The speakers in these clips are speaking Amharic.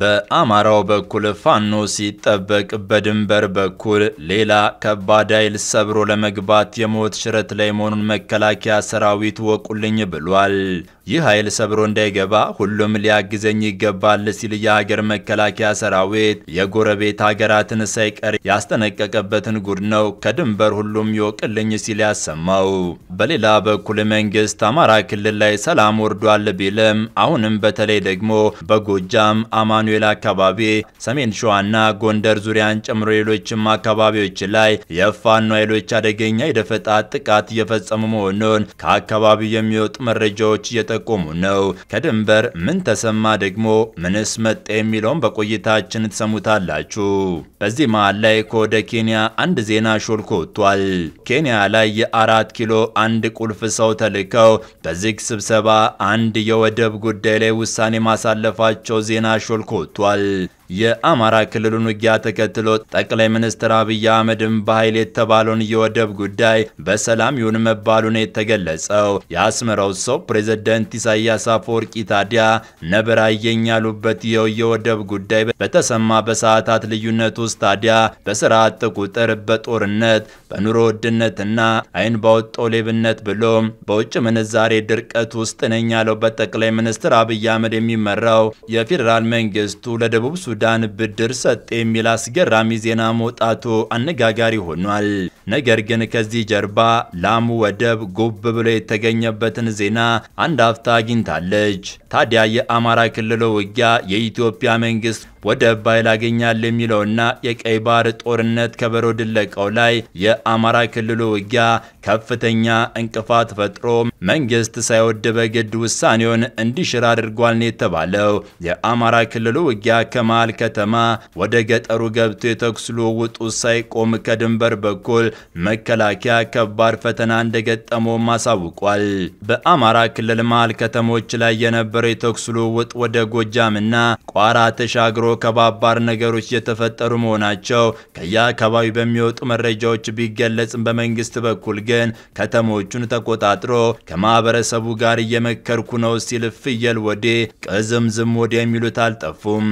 በአማራው በኩል ፋኖ ሲጠበቅ በድንበር በኩል ሌላ ከባድ ኃይል ሰብሮ ለመግባት የሞት ሽረት ላይ መሆኑን መከላከያ ሰራዊት ወቁልኝ ብሏል። ይህ ኃይል ሰብሮ እንዳይገባ ሁሉም ሊያግዘኝ ይገባል ሲል የሀገር መከላከያ ሰራዊት የጎረቤት ሀገራትን ሳይቀር ያስጠነቀቀበትን ጉድ ነው ከድንበር ሁሉም ይወቅልኝ ሲል ያሰማው። በሌላ በኩል መንግስት አማራ ክልል ላይ ሰላም ወርዷል ቢልም አሁንም በተለይ ደግሞ በጎጃም አማኑኤል አካባቢ፣ ሰሜን ሸዋና ጎንደር ዙሪያን ጨምሮ ሌሎችም አካባቢዎች ላይ የፋኖ ኃይሎች አደገኛ የደፈጣ ጥቃት እየፈጸሙ መሆኑን ከአካባቢው የሚወጡ መረጃዎች እየጠ እየጠቆሙ ነው። ከድንበር ምን ተሰማ ደግሞ ምንስ መጣ የሚለውን በቆይታችን ትሰሙታላችሁ። በዚህ መሃል ላይ ከወደ ኬንያ አንድ ዜና ሾልኮ ወጥቷል። ኬንያ ላይ የአራት ኪሎ አንድ ቁልፍ ሰው ተልከው በዚህ ስብሰባ አንድ የወደብ ጉዳይ ላይ ውሳኔ ማሳለፋቸው ዜና ሾልኮ ወጥቷል። የአማራ ክልሉን ውጊያ ተከትሎ ጠቅላይ ሚኒስትር አብይ አህመድም በኃይል የተባለውን የወደብ ጉዳይ በሰላም ይሁን መባሉ ነው የተገለጸው። የአስመራው ሰው ፕሬዝደንት ኢሳያስ አፈወርቂ ታዲያ ነበር አየኝ ያሉበት ይኸው የወደብ ጉዳይ በተሰማ በሰዓታት ልዩነት ውስጥ ታዲያ በስርዓት ቁጥር፣ በጦርነት፣ በኑሮ ውድነትና አይን ባወጣው ሌብነት ብሎም በውጭ ምንዛሬ ድርቀት ውስጥ ነኝ ያለው በጠቅላይ ሚኒስትር አብይ አህመድ የሚመራው የፌዴራል መንግስቱ ለደቡብ ሱ ሱዳን ብድር ሰጥ የሚል አስገራሚ ዜና መውጣቱ አነጋጋሪ ሆኗል። ነገር ግን ከዚህ ጀርባ ላሙ ወደብ ጉብ ብሎ የተገኘበትን ዜና አንድ አፍታ አግኝታለች። ታዲያ የአማራ ክልል ውጊያ የኢትዮጵያ መንግስት ወደብ በኃይል አገኛል የሚለውና የቀይ ባህር ጦርነት ከበሮ ድለቀው ላይ የአማራ ክልሉ ውጊያ ከፍተኛ እንቅፋት ፈጥሮ መንግስት ሳይወድ በግድ ውሳኔውን እንዲሽር አድርጓል ነው የተባለው። የአማራ ክልሉ ውጊያ ከመሃል ከተማ ወደ ገጠሩ ገብቶ የተኩስ ልውውጡ ሳይቆም ከድንበር በኩል መከላከያ ከባድ ፈተና እንደገጠመውም አሳውቋል። በአማራ ክልል መሃል ከተሞች ላይ የነበረው የተኩስ ልውውጥ ወደ ጎጃምና ቋራ ተሻግሮ ከባባር ነገሮች የተፈጠሩ መሆናቸው ከየአካባቢው በሚወጡ መረጃዎች ቢገለጽም በመንግስት በኩል ግን ከተሞቹን ተቆጣጥሮ ከማህበረሰቡ ጋር እየመከርኩ ነው ሲል ፍየል ወዴ ቅዝምዝም ወዴ የሚሉት አልጠፉም።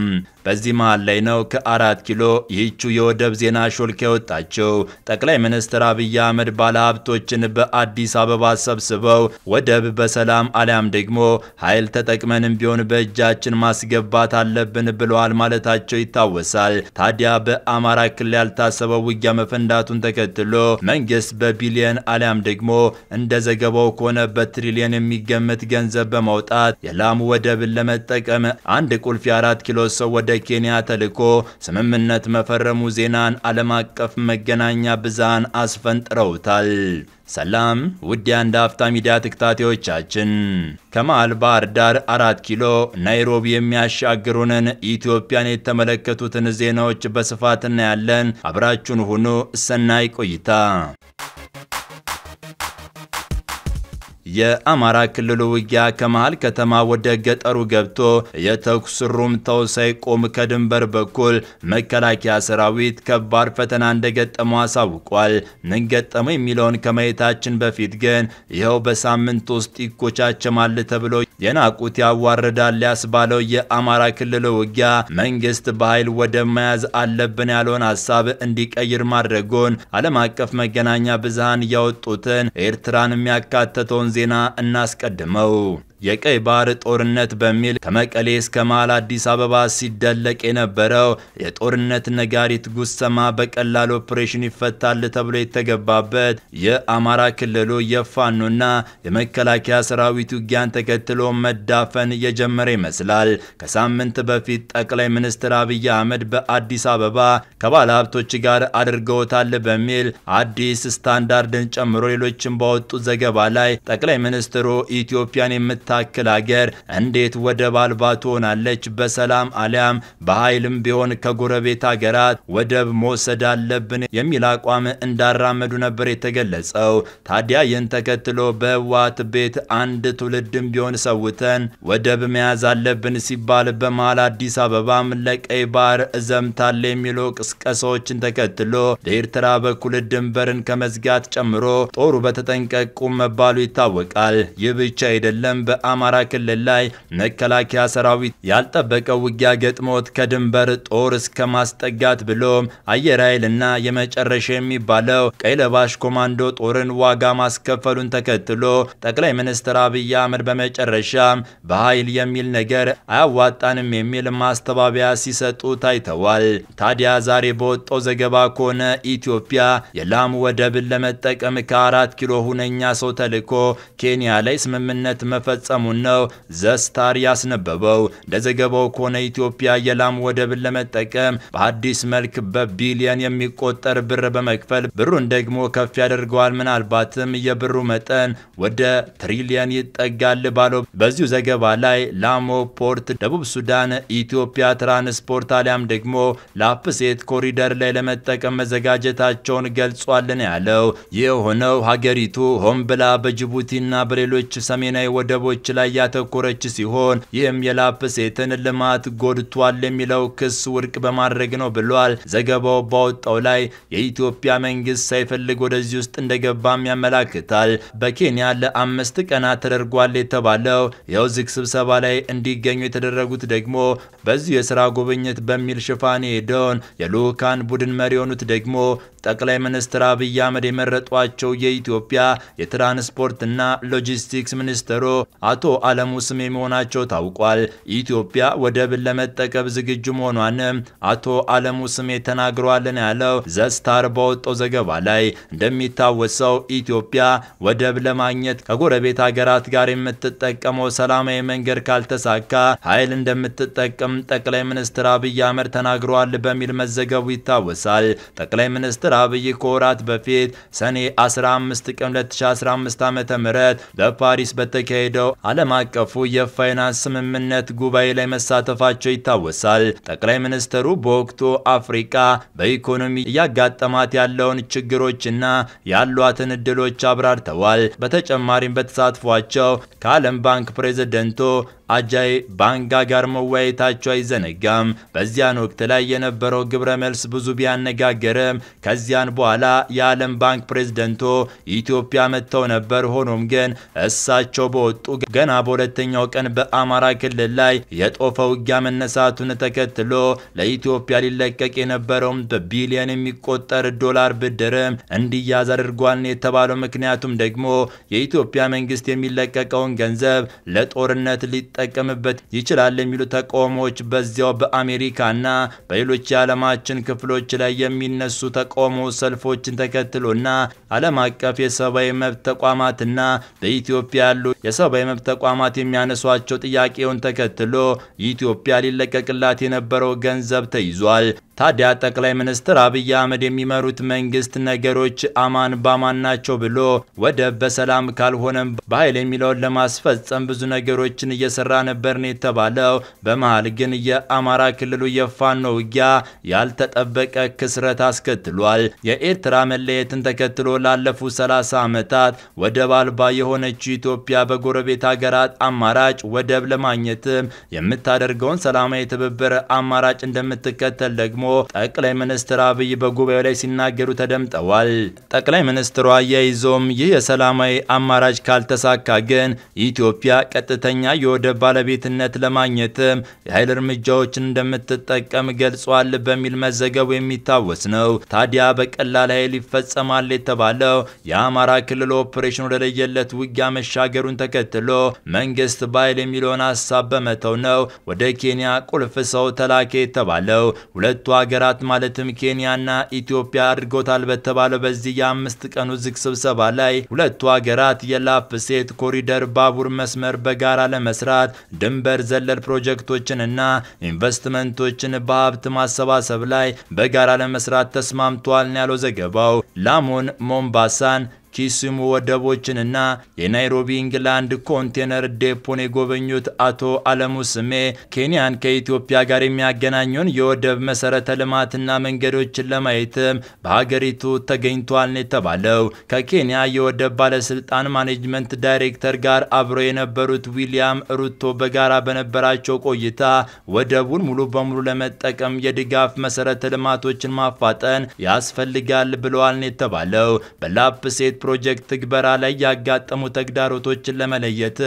በዚህ መሃል ላይ ነው ከአራት ኪሎ ይህቹ የወደብ ዜና ሾልካ የወጣቸው። ጠቅላይ ሚኒስትር አብይ አህመድ ባለሀብቶችን በአዲስ አበባ ሰብስበው ወደብ በሰላም አሊያም ደግሞ ኃይል ተጠቅመንም ቢሆን በእጃችን ማስገባት አለብን ብለዋል ማለታቸው ይታወሳል። ታዲያ በአማራ ክልል ያልታሰበው ውጊያ መፈንዳቱን ተከትሎ መንግስት በቢሊየን አሊያም ደግሞ እንደ ዘገባው ከሆነ በትሪሊየን የሚገመት ገንዘብ በማውጣት የላሙ ወደብን ለመጠቀም አንድ ቁልፍ የአራት ኪሎ ሰው ወደ ኬንያ ተልኮ ስምምነት መፈረሙ ዜናን ዓለም አቀፍ መገናኛ ብዛን አስፈንጥረውታል። ሰላም ውድ የአንድ አፍታ ሚዲያ ተከታታዮቻችን፣ ከመሃል ባህር ዳር አራት ኪሎ ናይሮቢ የሚያሻግሩንን ኢትዮጵያን የተመለከቱትን ዜናዎች በስፋት እናያለን። አብራችሁን ሁኑ። ሰናይ ቆይታ የአማራ ክልሉ ውጊያ ከመሃል ከተማ ወደ ገጠሩ ገብቶ የተኩስ ሩምታው ሳይቆም ከድንበር በኩል መከላከያ ሰራዊት ከባድ ፈተና እንደገጠመው አሳውቋል። ምን ገጠመው የሚለውን ከማየታችን በፊት ግን ይኸው በሳምንት ውስጥ ይኮቻቸማል ተብሎ የናቁት ያዋርዳል ያስባለው የአማራ ክልል ውጊያ መንግስት በኃይል ወደ መያዝ አለብን ያለውን ሀሳብ እንዲቀይር ማድረጉን ዓለም አቀፍ መገናኛ ብዝሃን ያወጡትን ኤርትራን የሚያካተተውን ዜና እናስቀድመው። የቀይ ባህር ጦርነት በሚል ከመቀሌ እስከ መሃል አዲስ አበባ ሲደለቅ የነበረው የጦርነት ነጋሪት ጉሰማ በቀላል ኦፕሬሽን ይፈታል ተብሎ የተገባበት የአማራ ክልሉ የፋኖና የመከላከያ ሰራዊት ውጊያን ተከትሎ መዳፈን የጀመረ ይመስላል። ከሳምንት በፊት ጠቅላይ ሚኒስትር አብይ አህመድ በአዲስ አበባ ከባለ ሀብቶች ጋር አድርገውታል በሚል አዲስ ስታንዳርድን ጨምሮ ሌሎችን ባወጡት ዘገባ ላይ ጠቅላይ ሚኒስትሩ ኢትዮጵያን የምታ የምታክል አገር እንዴት ወደብ አልባ ትሆናለች? በሰላም አሊያም በኃይልም ቢሆን ከጎረቤት አገራት ወደብ መውሰድ አለብን የሚል አቋም እንዳራመዱ ነበር የተገለጸው። ታዲያ ይህን ተከትሎ በህወሓት ቤት አንድ ትውልድም ቢሆን ሰውተን ወደብ መያዝ አለብን ሲባል በመሃል አዲስ አበባም ለቀይ ባህር እዘምታለ የሚሉ ቅስቀሳዎችን ተከትሎ ለኤርትራ በኩል ድንበርን ከመዝጋት ጨምሮ ጦሩ በተጠንቀቁ መባሉ ይታወቃል። ይህ ብቻ አይደለም። በአማራ ክልል ላይ መከላከያ ሰራዊት ያልጠበቀው ውጊያ ገጥሞት ከድንበር ጦር እስከ ማስጠጋት ብሎም አየር ኃይልና የመጨረሻ የሚባለው ቀይ ለባሽ ኮማንዶ ጦርን ዋጋ ማስከፈሉን ተከትሎ ጠቅላይ ሚኒስትር አብይ አህመድ በመጨረሻም በኃይል የሚል ነገር አያዋጣንም የሚል ማስተባበያ ሲሰጡ ታይተዋል። ታዲያ ዛሬ በወጣው ዘገባ ከሆነ ኢትዮጵያ የላሙ ወደብን ለመጠቀም ከአራት ኪሎ ሁነኛ ሰው ተልኮ ኬንያ ላይ ስምምነት መፈጸም መፈጸሙን ነው ዘስታር ያስነበበው። እንደ ዘገባው ከሆነ ኢትዮጵያ የላም ወደብን ለመጠቀም በአዲስ መልክ በቢሊየን የሚቆጠር ብር በመክፈል ብሩን ደግሞ ከፍ ያደርገዋል። ምናልባትም የብሩ መጠን ወደ ትሪሊየን ይጠጋል ባለው በዚሁ ዘገባ ላይ ላሞ ፖርት ደቡብ ሱዳን ኢትዮጵያ ትራንስፖርት አሊያም ደግሞ ላፕሴት ኮሪደር ላይ ለመጠቀም መዘጋጀታቸውን ገልጿልን ያለው ይህ የሆነው ሀገሪቱ ሆን ብላ በጅቡቲና በሌሎች ሰሜናዊ ወደቦች ጉዳዮች ላይ ያተኮረች ሲሆን ይህም የላፕሴትን ልማት ጎድቷል የሚለው ክስ ውድቅ በማድረግ ነው ብሏል። ዘገባው ባወጣው ላይ የኢትዮጵያ መንግስት ሳይፈልግ ወደዚህ ውስጥ እንደገባም ያመላክታል። በኬንያ ለአምስት ቀናት ተደርጓል የተባለው የውዝግ ስብሰባ ላይ እንዲገኙ የተደረጉት ደግሞ በዚሁ የስራ ጉብኝት በሚል ሽፋን የሄደውን የልዑካን ቡድን መሪ የሆኑት ደግሞ ጠቅላይ ሚኒስትር አብይ አህመድ የመረጧቸው የኢትዮጵያ የትራንስፖርትና ሎጂስቲክስ ሚኒስትሩ አቶ አለሙ ስሜ መሆናቸው ታውቋል። ኢትዮጵያ ወደብን ለመጠቀም ዝግጁ መሆኗንም አቶ አለሙ ስሜ ተናግረዋልን ያለው ዘስታር በወጣው ዘገባ ላይ እንደሚታወሰው ኢትዮጵያ ወደብ ለማግኘት ከጎረቤት ሀገራት ጋር የምትጠቀመው ሰላማዊ መንገድ ካልተሳካ ኃይል እንደምትጠቀም ጠቅላይ ሚኒስትር አብይ አህመድ ተናግረዋል በሚል መዘገቡ ይታወሳል። ጠቅላይ ሚኒስትር አብይ ከወራት በፊት ሰኔ 15 ቀን 2015 ዓ.ም በፓሪስ በተካሄደው ዓለም አቀፉ የፋይናንስ ስምምነት ጉባኤ ላይ መሳተፋቸው ይታወሳል። ጠቅላይ ሚኒስትሩ በወቅቱ አፍሪካ በኢኮኖሚ እያጋጠማት ያለውን ችግሮችና ያሏትን እድሎች አብራርተዋል። በተጨማሪም በተሳትፏቸው ከዓለም ባንክ ፕሬዝደንቶ አጃይ ባንጋ ጋር መወያየታቸው አይዘነጋም። በዚያን ወቅት ላይ የነበረው ግብረ መልስ ብዙ ቢያነጋገርም ከዚያን በኋላ የዓለም ባንክ ፕሬዝደንቶ ኢትዮጵያ መጥተው ነበር። ሆኖም ግን እሳቸው በወጡ ገና በሁለተኛው ቀን በአማራ ክልል ላይ የጦፈ ውጊያ መነሳቱን ተከትሎ ለኢትዮጵያ ሊለቀቅ የነበረውም በቢሊየን የሚቆጠር ዶላር ብድርም እንዲያዝ አድርጓል የተባለው ምክንያቱም ደግሞ የኢትዮጵያ መንግስት የሚለቀቀውን ገንዘብ ለጦርነት ሊ ሊጠቀምበት ይችላል የሚሉ ተቃውሞዎች በዚያው በአሜሪካና በሌሎች የዓለማችን ክፍሎች ላይ የሚነሱ ተቃውሞ ሰልፎችን ተከትሎና ዓለም አቀፍ የሰብአዊ መብት ተቋማትና በኢትዮጵያ ያሉ የሰብአዊ መብት ተቋማት የሚያነሷቸው ጥያቄውን ተከትሎ ኢትዮጵያ ሊለቀቅላት የነበረው ገንዘብ ተይዟል። ታዲያ ጠቅላይ ሚኒስትር አብይ አህመድ የሚመሩት መንግስት ነገሮች አማን ባማን ናቸው ብሎ ወደብ በሰላም ካልሆነም በኃይል የሚለውን ለማስፈጸም ብዙ ነገሮችን እየሰራ ነበር ነው የተባለው። በመሀል ግን የአማራ ክልሉ የፋኖ ውጊያ ያልተጠበቀ ክስረት አስከትሏል። የኤርትራ መለየትን ተከትሎ ላለፉት 30 ዓመታት ወደብ አልባ የሆነችው ኢትዮጵያ በጎረቤት ሀገራት አማራጭ ወደብ ለማግኘትም የምታደርገውን ሰላማዊ ትብብር አማራጭ እንደምትከተል ደግሞ ደግሞ ጠቅላይ ሚኒስትር አብይ በጉባኤው ላይ ሲናገሩ ተደምጠዋል። ጠቅላይ ሚኒስትሩ አያይዘውም ይህ የሰላማዊ አማራጭ ካልተሳካ ግን ኢትዮጵያ ቀጥተኛ የወደብ ባለቤትነት ለማግኘትም የኃይል እርምጃዎችን እንደምትጠቀም ገልጿል በሚል መዘገቡ የሚታወስ ነው። ታዲያ በቀላል ኃይል ይፈጸማል የተባለው የአማራ ክልል ኦፕሬሽን ወደለየለት ውጊያ መሻገሩን ተከትሎ መንግስት በኃይል የሚለውን ሀሳብ በመተው ነው ወደ ኬንያ ቁልፍ ሰው ተላከ የተባለው ሁለቱ ሀገራት ማለትም ኬንያና ኢትዮጵያ አድርጎታል በተባለው በዚህ የአምስት ቀኑ ዝግ ስብሰባ ላይ ሁለቱ ሀገራት የላፍሴት ኮሪደር ባቡር መስመር በጋራ ለመስራት ድንበር ዘለል ፕሮጀክቶችንና ኢንቨስትመንቶችን በሀብት ማሰባሰብ ላይ በጋራ ለመስራት ተስማምተዋል ያለው ዘገባው ላሞን ሞምባሳን ኪስሙ ወደቦችንና የናይሮቢ ኢንግላንድ ኮንቴነር ዴፖን የጎበኙት አቶ አለሙ ስሜ ኬንያን ከኢትዮጵያ ጋር የሚያገናኙን የወደብ መሰረተ ልማትና መንገዶችን ለማየትም በሀገሪቱ ተገኝቷል የተባለው። ከኬንያ የወደብ ባለስልጣን ማኔጅመንት ዳይሬክተር ጋር አብሮ የነበሩት ዊሊያም ሩቶ በጋራ በነበራቸው ቆይታ ወደቡን ሙሉ በሙሉ ለመጠቀም የድጋፍ መሰረተ ልማቶችን ማፋጠን ያስፈልጋል ብለዋል የተባለው። በላፕሴት ፕሮጀክት ትግበራ ላይ ያጋጠሙ ተግዳሮቶችን ለመለየት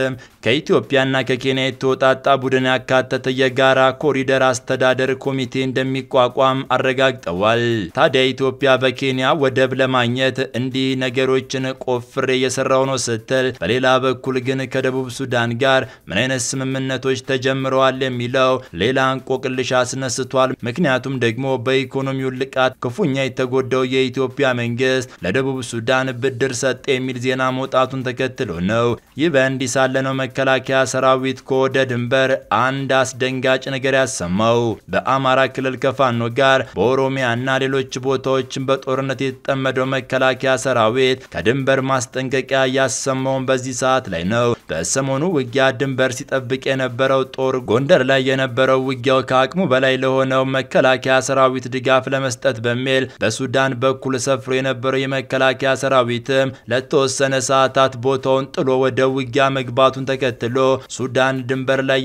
ከኢትዮጵያና ከኬንያ የተወጣጣ ቡድን ያካተተ የጋራ ኮሪደር አስተዳደር ኮሚቴ እንደሚቋቋም አረጋግጠዋል። ታዲያ ኢትዮጵያ በኬንያ ወደብ ለማግኘት እንዲህ ነገሮችን ቆፍሬ እየሰራው ነው ስትል፣ በሌላ በኩል ግን ከደቡብ ሱዳን ጋር ምን አይነት ስምምነቶች ተጀምረዋል የሚለው ሌላ እንቆቅልሽ አስነስቷል። ምክንያቱም ደግሞ በኢኮኖሚው ልቃት ክፉኛ የተጎዳው የኢትዮጵያ መንግስት ለደቡብ ሱዳን ብድር ምክር ሰጠ የሚል ዜና መውጣቱን ተከትሎ ነው። ይህ በእንዲህ ሳለ ነው መከላከያ ሰራዊት ከወደ ድንበር አንድ አስደንጋጭ ነገር ያሰማው። በአማራ ክልል ከፋኖ ጋር በኦሮሚያና ሌሎች ቦታዎችን በጦርነት የተጠመደው መከላከያ ሰራዊት ከድንበር ማስጠንቀቂያ ያሰማውን በዚህ ሰዓት ላይ ነው። በሰሞኑ ውጊያ ድንበር ሲጠብቅ የነበረው ጦር ጎንደር ላይ የነበረው ውጊያው ከአቅሙ በላይ ለሆነው መከላከያ ሰራዊት ድጋፍ ለመስጠት በሚል በሱዳን በኩል ሰፍሮ የነበረው የመከላከያ ሰራዊት መንግስትም ለተወሰነ ሰዓታት ቦታውን ጥሎ ወደ ውጊያ መግባቱን ተከትሎ ሱዳን ድንበር ላይ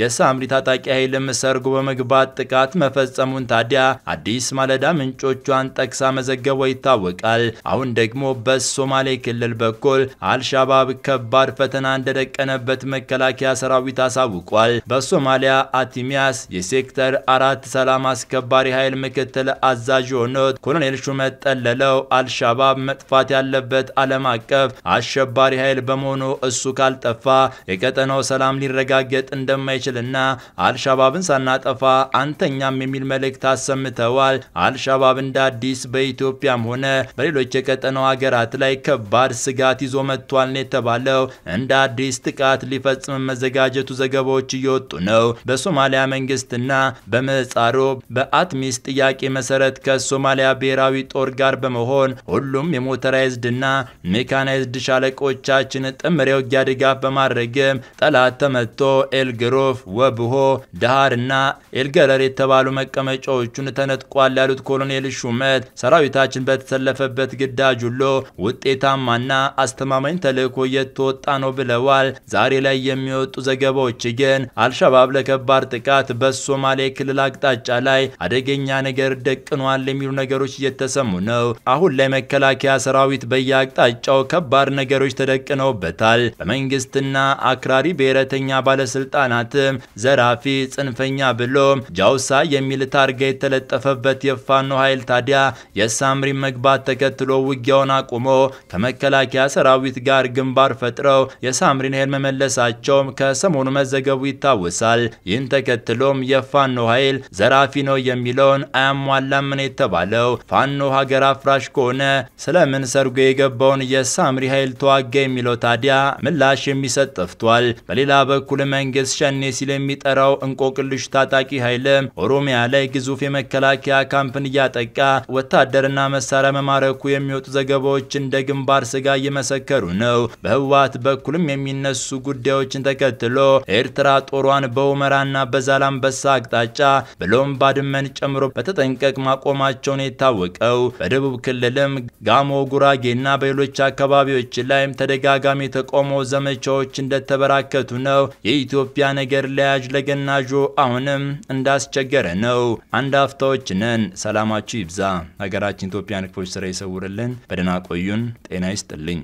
የሳምሪ ታጣቂ ኃይልም ሰርጎ በመግባት ጥቃት መፈጸሙን ታዲያ አዲስ ማለዳ ምንጮቿን ጠቅሳ መዘገቧ ይታወቃል። አሁን ደግሞ በሶማሌ ክልል በኩል አልሻባብ ከባድ ፈተና እንደደቀነበት መከላከያ ሰራዊት አሳውቋል። በሶማሊያ አቲሚያስ የሴክተር አራት ሰላም አስከባሪ ኃይል ምክትል አዛዥ የሆኑት ኮሎኔል ሹመት ጠለለው አልሻባብ መጥፋት ያለ ያለበት ዓለም አቀፍ አሸባሪ ኃይል በመሆኑ እሱ ካልጠፋ የቀጠናው ሰላም ሊረጋገጥ እንደማይችልና አልሻባብን ሳናጠፋ አንተኛም የሚል መልእክት አሰምተዋል። አልሻባብ እንደ አዲስ በኢትዮጵያም ሆነ በሌሎች የቀጠናው ሀገራት ላይ ከባድ ስጋት ይዞ መጥቷል ነው የተባለው። እንደ አዲስ ጥቃት ሊፈጽም መዘጋጀቱ ዘገባዎች እየወጡ ነው። በሶማሊያ መንግስትና በምህጻሩ በአትሚስ ጥያቄ መሰረት ከሶማሊያ ብሔራዊ ጦር ጋር በመሆን ሁሉም የሞተራይዝድ ብርጌድና ሜካናይዝድ ሻለቆቻችን ጥምር የውጊያ ድጋፍ በማድረግም ጠላት ተመቶ ኤልግሮፍ ወብሆ፣ ዳሃርና ኤልገረር የተባሉ መቀመጫዎቹን ተነጥቋል ያሉት ኮሎኔል ሹመት ሰራዊታችን በተሰለፈበት ግዳጅ ሁሉ ውጤታማና አስተማማኝ ተልእኮ እየተወጣ ነው ብለዋል። ዛሬ ላይ የሚወጡ ዘገባዎች ግን አልሸባብ ለከባድ ጥቃት በሶማሌ ክልል አቅጣጫ ላይ አደገኛ ነገር ደቅኗል የሚሉ ነገሮች እየተሰሙ ነው። አሁን ላይ መከላከያ ሰራዊት በ በየአቅጣጫው ከባድ ነገሮች ተደቅነውበታል። በመንግስትና አክራሪ ብሔረተኛ ባለስልጣናትም ዘራፊ፣ ጽንፈኛ ብሎ ጃውሳ የሚል ታርጋ የተለጠፈበት የፋኖ ኃይል ታዲያ የሳምሪ መግባት ተከትሎ ውጊያውን አቁሞ ከመከላከያ ሰራዊት ጋር ግንባር ፈጥረው የሳምሪን ኃይል መመለሳቸውም ከሰሞኑ መዘገቡ ይታወሳል። ይህን ተከትሎም የፋኖ ኃይል ዘራፊ ነው የሚለውን አያሟላምን የተባለው ፋኖ ሀገር አፍራሽ ከሆነ ስለምን ሰርጎ የገባውን የሳምሪ ኃይል ተዋጋ የሚለው ታዲያ ምላሽ የሚሰጥ ጠፍቷል። በሌላ በኩል መንግስት ሸኔ ሲል የሚጠራው እንቆቅልሽ ታጣቂ ኃይል ኦሮሚያ ላይ ግዙፍ የመከላከያ ካምፕን እያጠቃ ወታደርና መሳሪያ መማረኩ የሚወጡ ዘገባዎች እንደ ግንባር ስጋ እየመሰከሩ ነው። በህወሓት በኩልም የሚነሱ ጉዳዮችን ተከትሎ ኤርትራ ጦሯን በሁመራና በዛላምበሳ አቅጣጫ ብሎም ባድመን ጨምሮ በተጠንቀቅ ማቆማቸውን የታወቀው በደቡብ ክልልም ጋሞ ጉራጌ በጅጅጋና በሌሎች አካባቢዎች ላይም ተደጋጋሚ ተቃውሞ ዘመቻዎች እንደተበራከቱ ነው። የኢትዮጵያ ነገር ለያዥ ለገናዡ አሁንም እንዳስቸገረ ነው። አንድ አፍታዎች ነን። ሰላማችሁ ይብዛ። ሀገራችን ኢትዮጵያን ክፎች ስራ ይሰውርልን። በደህና ቆዩን። ጤና ይስጥልኝ።